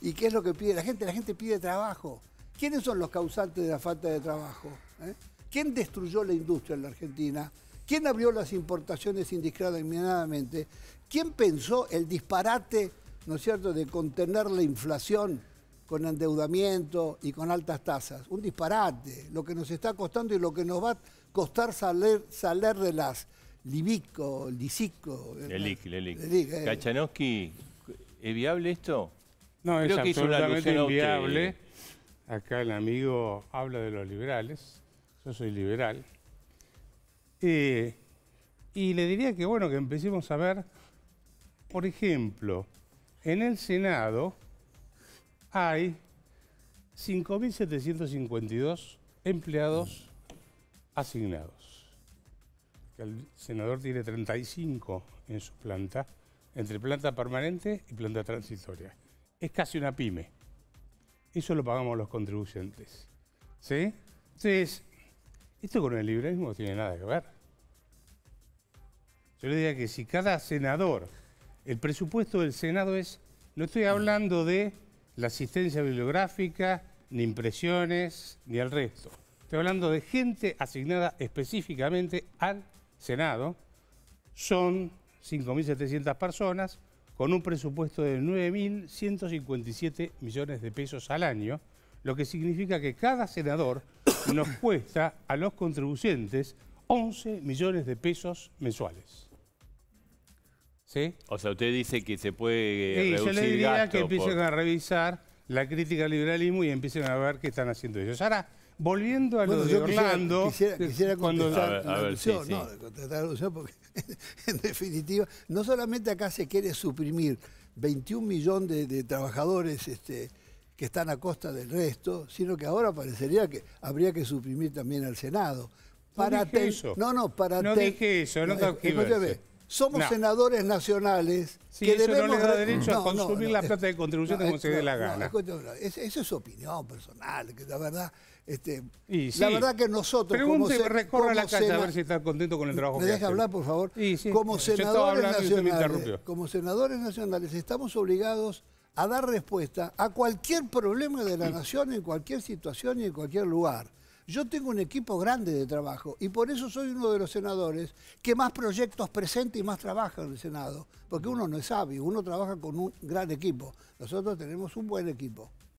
¿Y qué es lo que pide la gente? La gente pide trabajo. ¿Quiénes son los causantes de la falta de trabajo? ¿Eh? ¿Quién destruyó la industria en la Argentina? ¿Quién abrió las importaciones indiscriminadamente? ¿Quién pensó el disparate, ¿no es cierto?, de contener la inflación con endeudamiento y con altas tasas. Un disparate, lo que nos está costando y lo que nos va a costar salir, salir de las Libico, Lisico. El Lelic. el eh. ¿Kachanowski, ¿es viable esto? No, es absolutamente inviable. Acá el amigo habla de los liberales. Yo soy liberal. Eh, y le diría que, bueno, que empecemos a ver, por ejemplo, en el Senado hay 5.752 empleados asignados. El senador tiene 35 en su planta, entre planta permanente y planta transitoria es casi una pyme. Eso lo pagamos los contribuyentes. ¿Sí? Entonces, esto con el liberalismo no tiene nada que ver. Yo le diría que si cada senador, el presupuesto del Senado es, no estoy hablando de la asistencia bibliográfica, ni impresiones, ni el resto. Estoy hablando de gente asignada específicamente al Senado. Son 5.700 personas con un presupuesto de 9.157 millones de pesos al año, lo que significa que cada senador nos cuesta a los contribuyentes 11 millones de pesos mensuales. ¿Sí? O sea, usted dice que se puede eh, sí, yo le diría que empiecen a revisar la crítica al liberalismo y empiecen a ver qué están haciendo ellos. Ahora, volviendo a lo de Orlando... Quisiera, quisiera cuando, a la porque en definitiva, no solamente acá se quiere suprimir 21 millones de, trabajadores... Este, que están a costa del resto, sino que ahora parecería que habría que suprimir también al Senado. Para no eso. No, no, para No dije eso, somos senadores nacionales que eso debemos... no derecho a consumir la plata de contribución como se dé la gana. Es, eso es opinión personal, que la verdad... Este, la verdad que nosotros... Pregunte, como recorra la calle a ver si está contento con el trabajo ¿Me deja hablar, por favor? como, senadores como senadores nacionales estamos obligados a dar respuesta a cualquier problema de la nación, en cualquier situación y en cualquier lugar. Yo tengo un equipo grande de trabajo y por eso soy uno de los senadores que más proyectos presenta y más trabaja en el Senado. Porque uno no es sabio, uno trabaja con un gran equipo. Nosotros tenemos un buen equipo.